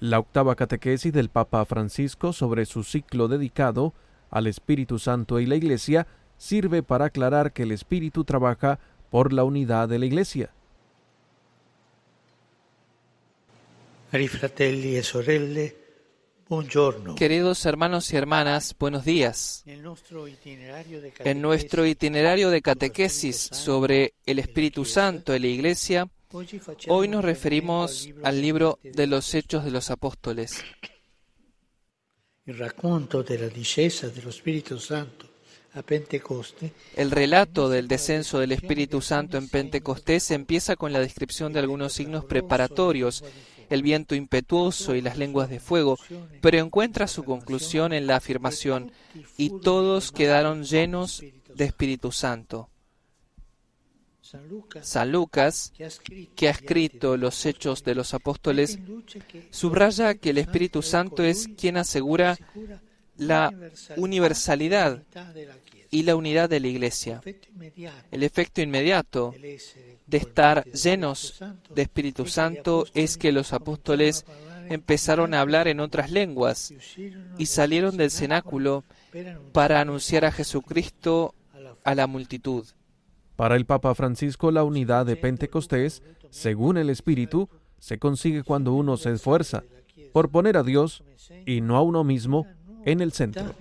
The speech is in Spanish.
La octava catequesis del Papa Francisco sobre su ciclo dedicado al Espíritu Santo y la Iglesia sirve para aclarar que el Espíritu trabaja por la unidad de la Iglesia. E Queridos hermanos y hermanas, buenos días. En nuestro itinerario de catequesis sobre el Espíritu Santo y la Iglesia, Hoy nos referimos al libro de los Hechos de los Apóstoles. El relato del descenso del Espíritu Santo en Pentecostés empieza con la descripción de algunos signos preparatorios, el viento impetuoso y las lenguas de fuego, pero encuentra su conclusión en la afirmación, y todos quedaron llenos de Espíritu Santo. San Lucas, que ha escrito los hechos de los apóstoles, subraya que el Espíritu Santo es quien asegura la universalidad y la unidad de la Iglesia, el efecto inmediato de estar llenos de Espíritu Santo es que los apóstoles empezaron a hablar en otras lenguas y salieron del cenáculo para anunciar a Jesucristo a la multitud. Para el Papa Francisco, la unidad de Pentecostés, según el Espíritu, se consigue cuando uno se esfuerza por poner a Dios, y no a uno mismo, en el centro.